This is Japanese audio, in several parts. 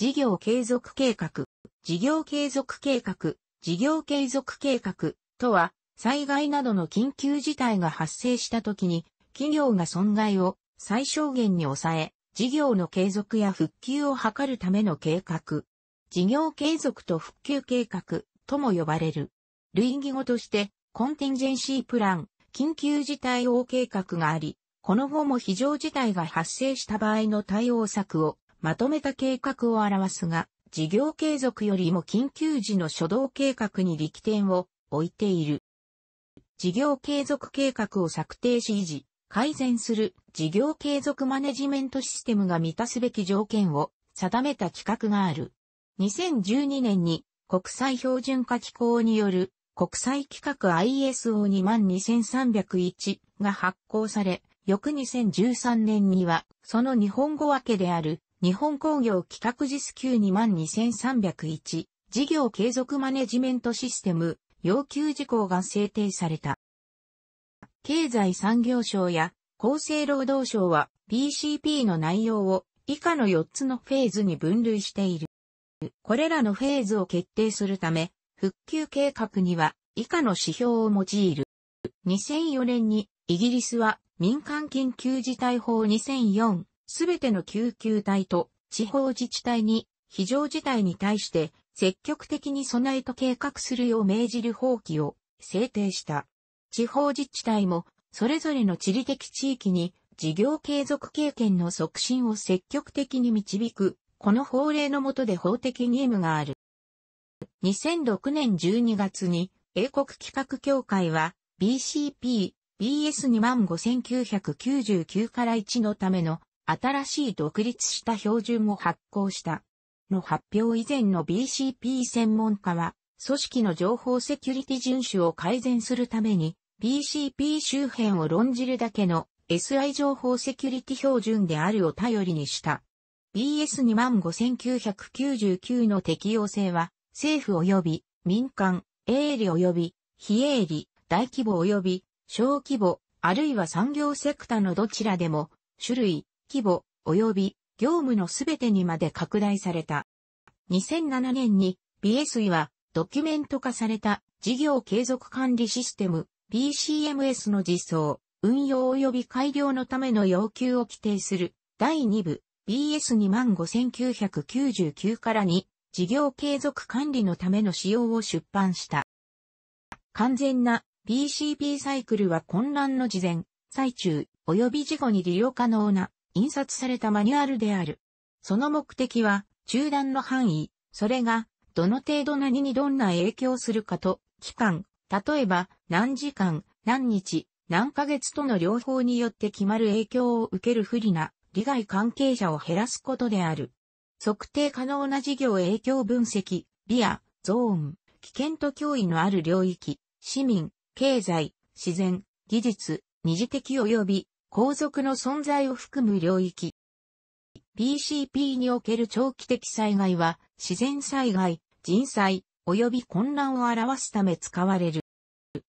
事業継続計画、事業継続計画、事業継続計画とは、災害などの緊急事態が発生した時に、企業が損害を最小限に抑え、事業の継続や復旧を図るための計画。事業継続と復旧計画とも呼ばれる。類義語として、コンティンジェンシープラン、緊急事態応計画があり、この後も非常事態が発生した場合の対応策をまとめた計画を表すが、事業継続よりも緊急時の初動計画に力点を置いている。事業継続計画を策定し維持、改善する事業継続マネジメントシステムが満たすべき条件を定めた企画がある。2012年に国際標準化機構による国際規格 ISO22301 が発行され、翌2013年にはその日本語訳である日本工業企画実給22301、事業継続マネジメントシステム、要求事項が制定された。経済産業省や厚生労働省は PCP の内容を以下の4つのフェーズに分類している。これらのフェーズを決定するため、復旧計画には以下の指標を用いる。2004年にイギリスは民間緊急事態法2004すべての救急隊と地方自治体に非常事態に対して積極的に備えと計画するよう命じる法規を制定した。地方自治体もそれぞれの地理的地域に事業継続経験の促進を積極的に導く、この法令の下で法的義務がある。2006年12月に英国企画協会は BCP BS25999 から1のための新しい独立した標準を発行した。の発表以前の BCP 専門家は、組織の情報セキュリティ遵守を改善するために、BCP 周辺を論じるだけの SI 情報セキュリティ標準であるを頼りにした。BS25999 の適用性は、政府及び民間、営利及び非営利、大規模及び小規模、あるいは産業セクターのどちらでも、種類、規模、及び業務のすべてにまで拡大された。2007年に BSE はドキュメント化された事業継続管理システム BCMS の実装、運用及び改良のための要求を規定する第2部 BS25999 からに事業継続管理のための仕様を出版した。完全な BCP サイクルは混乱の事前、最中、及び事後に利用可能な印刷されたマニュアルである。その目的は、中断の範囲、それが、どの程度何にどんな影響するかと、期間、例えば、何時間、何日、何ヶ月との両方によって決まる影響を受ける不利な、利害関係者を減らすことである。測定可能な事業影響分析、リア、ゾーン、危険と脅威のある領域、市民、経済、自然、技術、二次的及び皇族の存在を含む領域。PCP における長期的災害は、自然災害、人災、及び混乱を表すため使われる。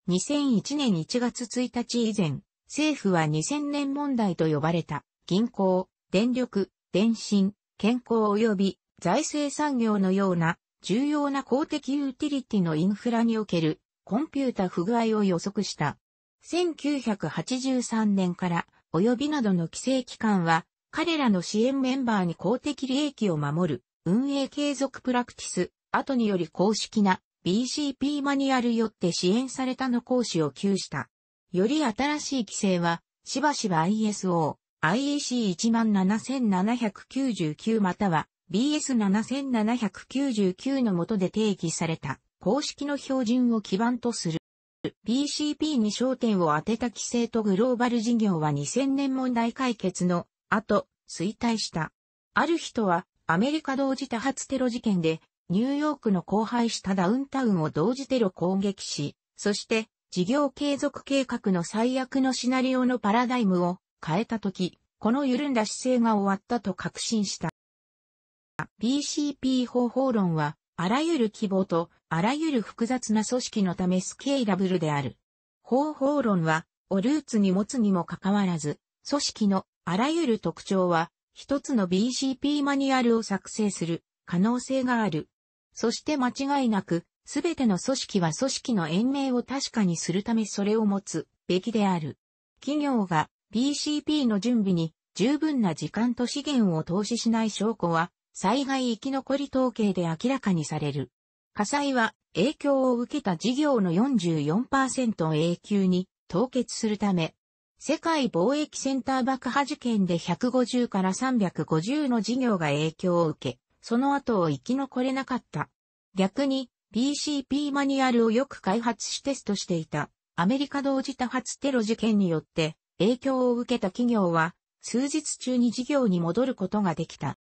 2001年1月1日以前、政府は2000年問題と呼ばれた、銀行、電力、電信、健康及び財政産業のような重要な公的ユーティリティのインフラにおけるコンピュータ不具合を予測した1983年から及びなどの規制機関は、彼らの支援メンバーに公的利益を守る、運営継続プラクティス、後により公式な BCP マニュアルよって支援されたの講師を給した。より新しい規制は、しばしば ISO、IEC17799 または BS7799 の下で定義された公式の標準を基盤とする。PCP に焦点を当てた規制とグローバル事業は2000年問題解決の後、衰退した。ある人は、アメリカ同時多発テロ事件で、ニューヨークの荒廃したダウンタウンを同時テロ攻撃し、そして、事業継続計画の最悪のシナリオのパラダイムを変えたとき、この緩んだ姿勢が終わったと確信した。PCP 方法論は、あらゆる規模と、あらゆる複雑な組織のためスケーラブルである。方法論は、をルーツに持つにもかかわらず、組織のあらゆる特徴は、一つの BCP マニュアルを作成する可能性がある。そして間違いなく、すべての組織は組織の延命を確かにするためそれを持つべきである。企業が BCP の準備に十分な時間と資源を投資しない証拠は災害生き残り統計で明らかにされる。火災は影響を受けた事業の44%を永久に凍結するため、世界貿易センター爆破事件で150から350の事業が影響を受け、その後を生き残れなかった。逆に BCP マニュアルをよく開発しテストしていたアメリカ同時多発テロ事件によって影響を受けた企業は数日中に事業に戻ることができた。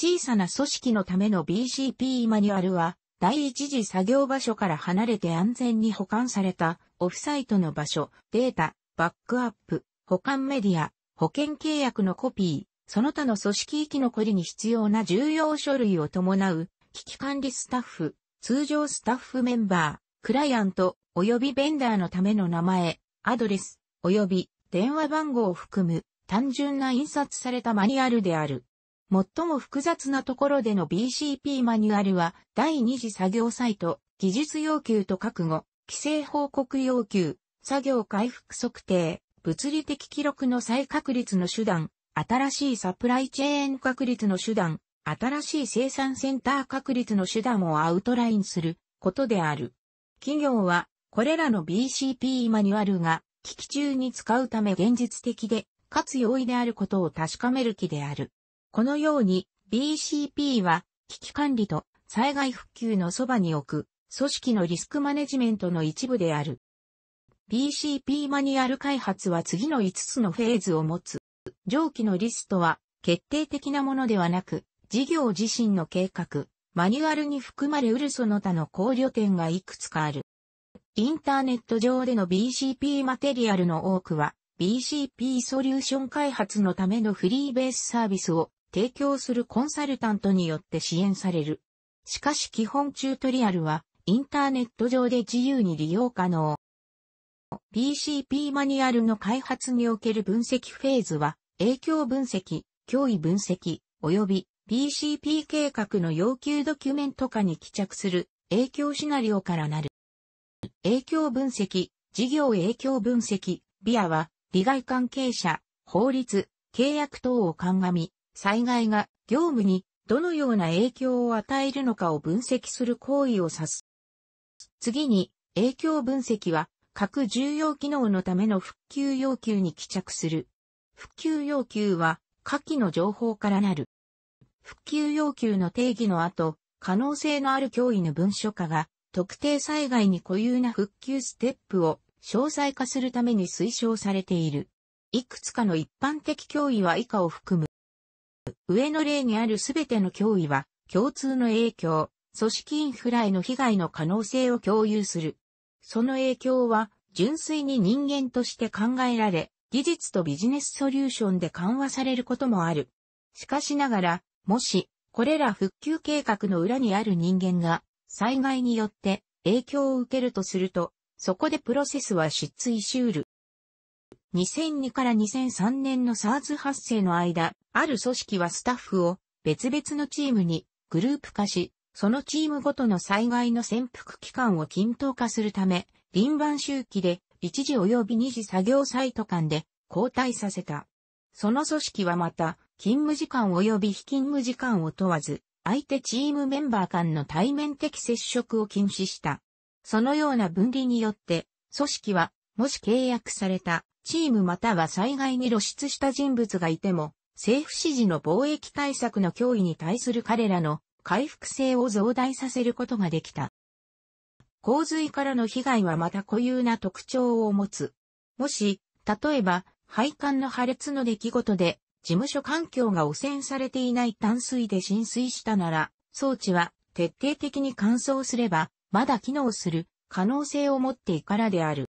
小さな組織のための BCP マニュアルは、第一次作業場所から離れて安全に保管された、オフサイトの場所、データ、バックアップ、保管メディア、保険契約のコピー、その他の組織域のこりに必要な重要書類を伴う、危機管理スタッフ、通常スタッフメンバー、クライアント、及びベンダーのための名前、アドレス、及び電話番号を含む単純な印刷されたマニュアルである。最も複雑なところでの BCP マニュアルは、第二次作業サイト、技術要求と覚悟、規制報告要求、作業回復測定、物理的記録の再確率の手段、新しいサプライチェーン確率の手段、新しい生産センター確率の手段をアウトラインすることである。企業は、これらの BCP マニュアルが、危機中に使うため現実的で、かつ容易であることを確かめる気である。このように BCP は危機管理と災害復旧のそばに置く組織のリスクマネジメントの一部である。BCP マニュアル開発は次の5つのフェーズを持つ。上記のリストは決定的なものではなく、事業自身の計画、マニュアルに含まれうるその他の考慮点がいくつかある。インターネット上での BCP マテリアルの多くは BCP ソリューション開発のためのフリーベースサービスを提供するコンサルタントによって支援される。しかし基本チュートリアルはインターネット上で自由に利用可能。PCP マニュアルの開発における分析フェーズは影響分析、脅威分析、及び PCP 計画の要求ドキュメント化に帰着する影響シナリオからなる。影響分析、事業影響分析、ビアは利害関係者、法律、契約等を鑑み、災害が業務にどのような影響を与えるのかを分析する行為を指す。次に、影響分析は、各重要機能のための復旧要求に帰着する。復旧要求は、下記の情報からなる。復旧要求の定義の後、可能性のある脅威の文書化が、特定災害に固有な復旧ステップを詳細化するために推奨されている。いくつかの一般的脅威は以下を含む。上の例にあるすべての脅威は、共通の影響、組織インフラへの被害の可能性を共有する。その影響は、純粋に人間として考えられ、技術とビジネスソリューションで緩和されることもある。しかしながら、もし、これら復旧計画の裏にある人間が、災害によって影響を受けるとすると、そこでプロセスは失墜しうる。2002から2003年の SARS 発生の間、ある組織はスタッフを別々のチームにグループ化し、そのチームごとの災害の潜伏期間を均等化するため、輪番周期で1時及び2時作業サイト間で交代させた。その組織はまた、勤務時間及び非勤務時間を問わず、相手チームメンバー間の対面的接触を禁止した。そのような分離によって、組織は、もし契約された、チームまたは災害に露出した人物がいても、政府支持の貿易対策の脅威に対する彼らの回復性を増大させることができた。洪水からの被害はまた固有な特徴を持つ。もし、例えば、配管の破裂の出来事で、事務所環境が汚染されていない淡水で浸水したなら、装置は徹底的に乾燥すれば、まだ機能する可能性を持っていからである。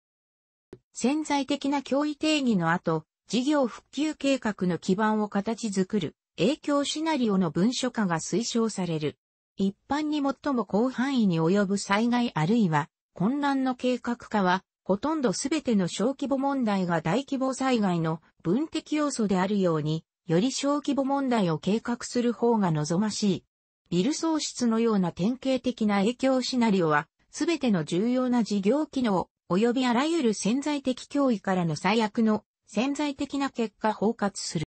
潜在的な脅威定義の後、事業復旧計画の基盤を形作る影響シナリオの文書化が推奨される。一般に最も広範囲に及ぶ災害あるいは混乱の計画化は、ほとんどすべての小規模問題が大規模災害の分析要素であるように、より小規模問題を計画する方が望ましい。ビル喪失のような典型的な影響シナリオは、すべての重要な事業機能、及びあらゆる潜在的脅威からの最悪の潜在的な結果包括する。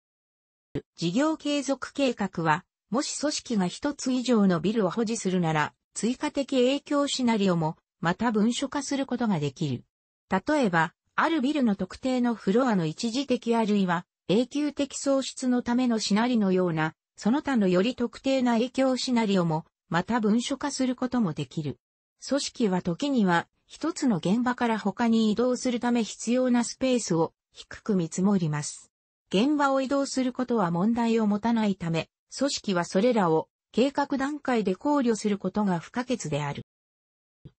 事業継続計画は、もし組織が一つ以上のビルを保持するなら、追加的影響シナリオも、また文書化することができる。例えば、あるビルの特定のフロアの一時的あるいは永久的喪失のためのシナリのような、その他のより特定な影響シナリオも、また文書化することもできる。組織は時には、一つの現場から他に移動するため必要なスペースを低く見積もります。現場を移動することは問題を持たないため、組織はそれらを計画段階で考慮することが不可欠である。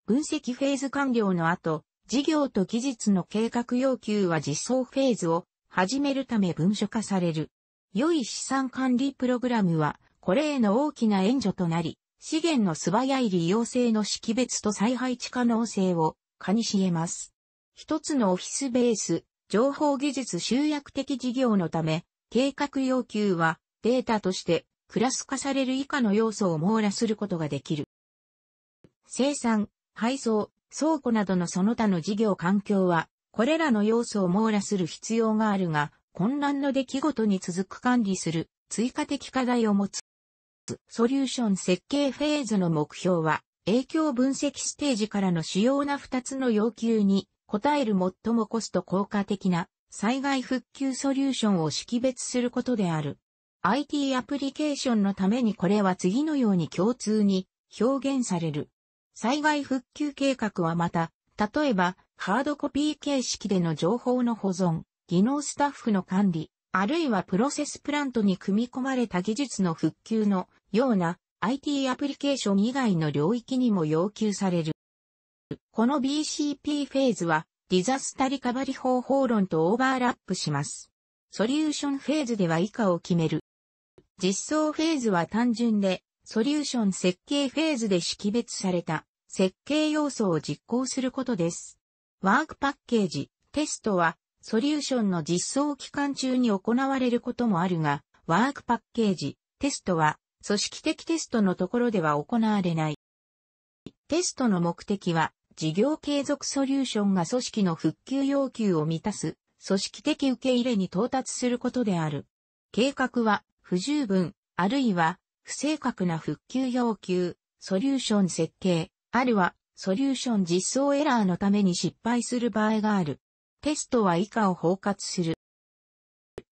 分析フェーズ完了の後、事業と技術の計画要求は実装フェーズを始めるため文書化される。良い資産管理プログラムは、これへの大きな援助となり、資源の素早い利用性の識別と再配置可能性を加にし得ます。一つのオフィスベース、情報技術集約的事業のため、計画要求はデータとしてクラス化される以下の要素を網羅することができる。生産、配送、倉庫などのその他の事業環境は、これらの要素を網羅する必要があるが、混乱の出来事に続く管理する追加的課題を持つ。ソリューション設計フェーズの目標は、影響分析ステージからの主要な2つの要求に答える最もコスト効果的な災害復旧ソリューションを識別することである。IT アプリケーションのためにこれは次のように共通に表現される。災害復旧計画はまた、例えば、ハードコピー形式での情報の保存、技能スタッフの管理、あるいはプロセスプラントに組み込まれた技術の復旧のような IT アプリケーション以外の領域にも要求される。この BCP フェーズは、ディザスタリカバリ方法論とオーバーラップします。ソリューションフェーズでは以下を決める。実装フェーズは単純で、ソリューション設計フェーズで識別された設計要素を実行することです。ワークパッケージ、テストは、ソリューションの実装期間中に行われることもあるが、ワークパッケージ、テストは、組織的テストのところでは行われない。テストの目的は、事業継続ソリューションが組織の復旧要求を満たす、組織的受け入れに到達することである。計画は、不十分、あるいは、不正確な復旧要求、ソリューション設計、あるいは、ソリューション実装エラーのために失敗する場合がある。テストは以下を包括する。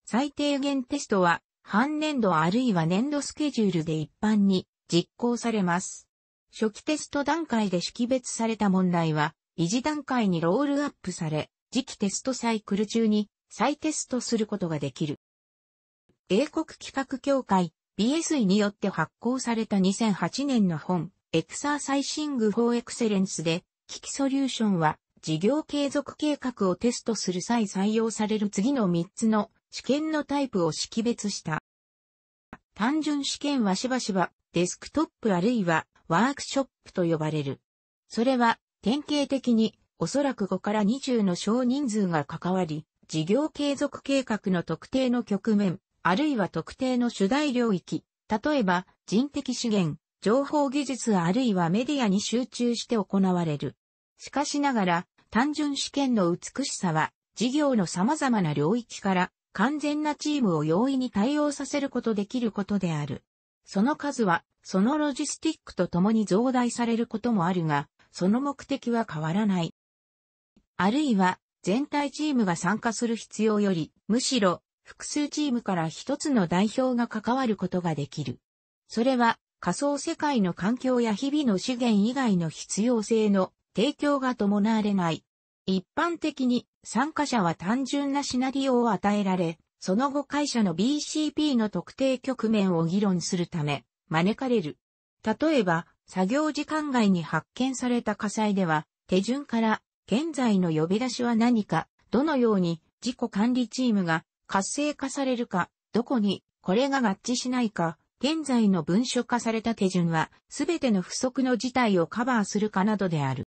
最低限テストは、半年度あるいは年度スケジュールで一般に実行されます。初期テスト段階で識別された問題は、維持段階にロールアップされ、次期テストサイクル中に再テストすることができる。英国企画協会 BSE によって発行された2008年の本、エクサーサイシング・フォー・エクセレンスで、危機ソリューションは、事業継続計画をテストする際採用される次の3つの試験のタイプを識別した。単純試験はしばしばデスクトップあるいはワークショップと呼ばれる。それは、典型的に、おそらく5から20の少人数が関わり、事業継続計画の特定の局面、あるいは特定の主題領域、例えば人的資源、情報技術あるいはメディアに集中して行われる。しかしながら、単純試験の美しさは、事業の様々な領域から完全なチームを容易に対応させることできることである。その数はそのロジスティックと共に増大されることもあるが、その目的は変わらない。あるいは、全体チームが参加する必要より、むしろ、複数チームから一つの代表が関わることができる。それは、仮想世界の環境や日々の資源以外の必要性の提供が伴われない。一般的に参加者は単純なシナリオを与えられ、その後会社の BCP の特定局面を議論するため、招かれる。例えば、作業時間外に発見された火災では、手順から現在の呼び出しは何か、どのように自己管理チームが活性化されるか、どこにこれが合致しないか、現在の文書化された手順は、すべての不足の事態をカバーするかなどである。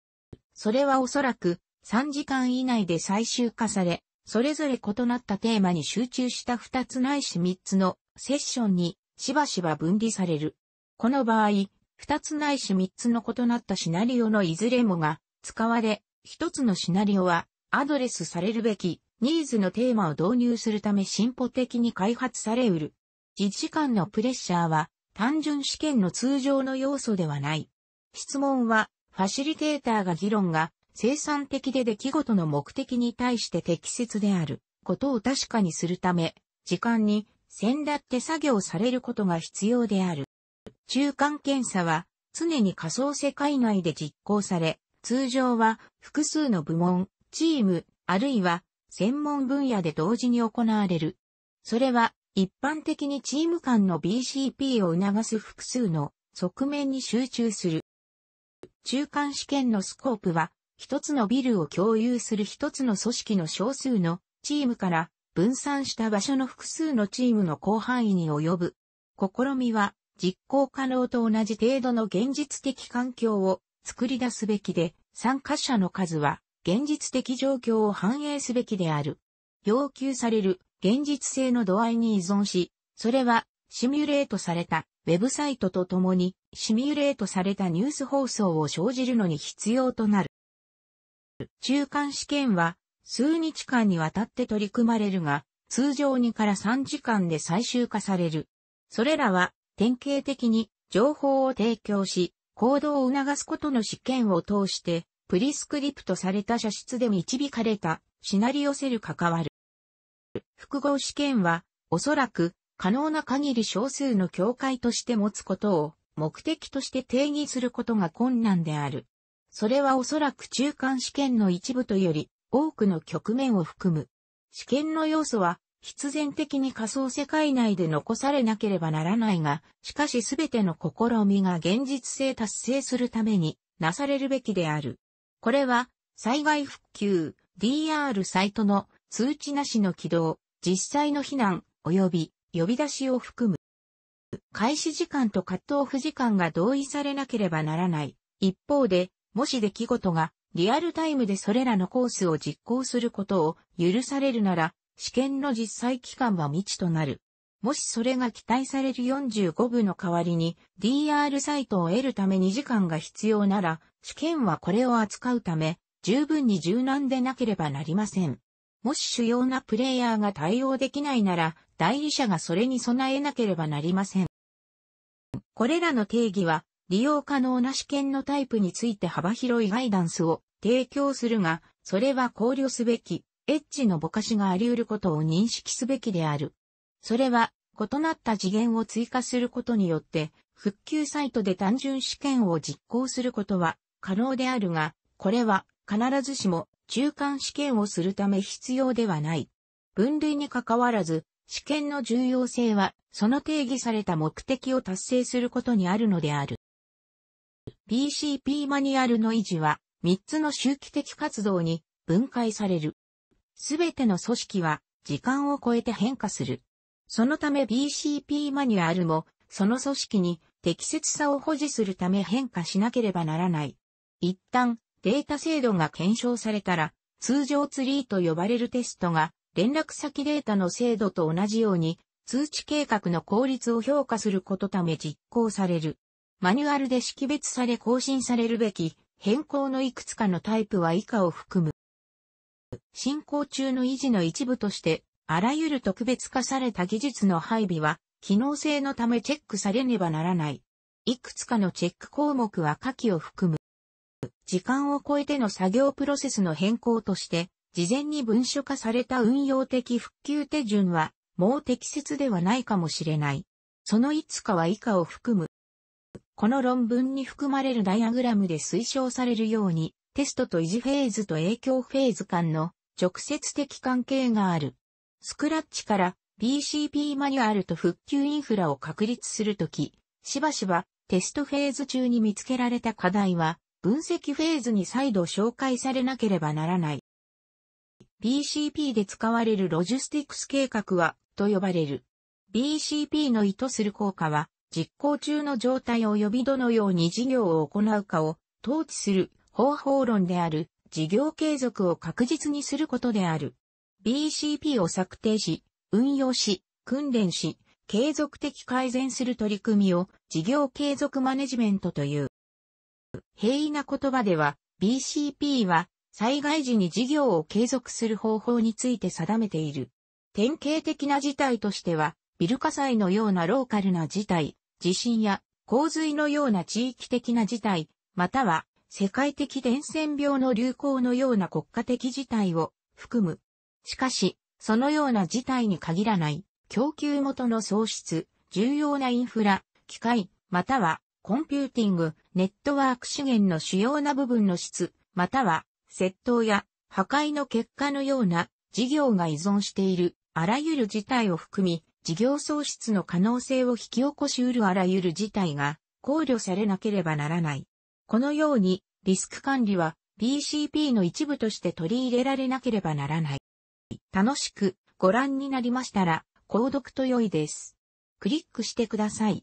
それはおそらく3時間以内で最終化され、それぞれ異なったテーマに集中した2つないし3つのセッションにしばしば分離される。この場合、二つないし三つの異なったシナリオのいずれもが使われ、一つのシナリオはアドレスされるべきニーズのテーマを導入するため進歩的に開発されうる。実時間のプレッシャーは単純試験の通常の要素ではない。質問はファシリテーターが議論が生産的で出来事の目的に対して適切であることを確かにするため、時間に先だって作業されることが必要である。中間検査は常に仮想世界内で実行され、通常は複数の部門、チーム、あるいは専門分野で同時に行われる。それは一般的にチーム間の BCP を促す複数の側面に集中する。中間試験のスコープは一つのビルを共有する一つの組織の少数のチームから分散した場所の複数のチームの広範囲に及ぶ。試みは実行可能と同じ程度の現実的環境を作り出すべきで、参加者の数は現実的状況を反映すべきである。要求される現実性の度合いに依存し、それはシミュレートされたウェブサイトとともにシミュレートされたニュース放送を生じるのに必要となる。中間試験は数日間にわたって取り組まれるが、通常2から3時間で最終化される。それらは、典型的に情報を提供し、行動を促すことの試験を通して、プリスクリプトされた射出で導かれたシナリオセル関わる。複合試験は、おそらく可能な限り少数の境界として持つことを目的として定義することが困難である。それはおそらく中間試験の一部とより多くの局面を含む。試験の要素は必然的に仮想世界内で残されなければならないが、しかしすべての試みが現実性達成するためになされるべきである。これは災害復旧 DR サイトの通知なしの起動、実際の避難及び呼び出しを含む。開始時間とカットオフ時間が同意されなければならない。一方で、もし出来事がリアルタイムでそれらのコースを実行することを許されるなら、試験の実際期間は未知となる。もしそれが期待される45部の代わりに DR サイトを得るため2時間が必要なら、試験はこれを扱うため、十分に柔軟でなければなりません。もし主要なプレイヤーが対応できないなら、代理者がそれに備えなければなりません。これらの定義は、利用可能な試験のタイプについて幅広いガイダンスを提供するが、それは考慮すべき、エッジのぼかしがあり得ることを認識すべきである。それは、異なった次元を追加することによって、復旧サイトで単純試験を実行することは可能であるが、これは必ずしも中間試験をするため必要ではない。分類に関わらず、試験の重要性は、その定義された目的を達成することにあるのである。BCP マニュアルの維持は3つの周期的活動に分解される。すべての組織は時間を超えて変化する。そのため BCP マニュアルもその組織に適切さを保持するため変化しなければならない。一旦データ精度が検証されたら通常ツリーと呼ばれるテストが連絡先データの精度と同じように通知計画の効率を評価することため実行される。マニュアルで識別され更新されるべき変更のいくつかのタイプは以下を含む。進行中の維持の一部として、あらゆる特別化された技術の配備は、機能性のためチェックされねばならない。いくつかのチェック項目は下記を含む。時間を超えての作業プロセスの変更として、事前に文書化された運用的復旧手順は、もう適切ではないかもしれない。そのいつかは以下を含む。この論文に含まれるダイアグラムで推奨されるように、テストと維持フェーズと影響フェーズ間の直接的関係がある。スクラッチから BCP マニュアルと復旧インフラを確立するとき、しばしばテストフェーズ中に見つけられた課題は、分析フェーズに再度紹介されなければならない。BCP で使われるロジスティクス計画は、と呼ばれる。BCP の意図する効果は、実行中の状態及びどのように事業を行うかを統治する方法論である事業継続を確実にすることである。BCP を策定し、運用し、訓練し、継続的改善する取り組みを事業継続マネジメントという。平易な言葉では BCP は災害時に事業を継続する方法について定めている。典型的な事態としてはビル火災のようなローカルな事態、地震や洪水のような地域的な事態、または世界的伝染病の流行のような国家的事態を含む。しかし、そのような事態に限らない供給元の喪失、重要なインフラ、機械、またはコンピューティング、ネットワーク資源の主要な部分の質、または窃盗や破壊の結果のような事業が依存しているあらゆる事態を含み、事業喪失の可能性を引き起こしうるあらゆる事態が考慮されなければならない。このように、リスク管理は BCP の一部として取り入れられなければならない。楽しくご覧になりましたら、購読と良いです。クリックしてください。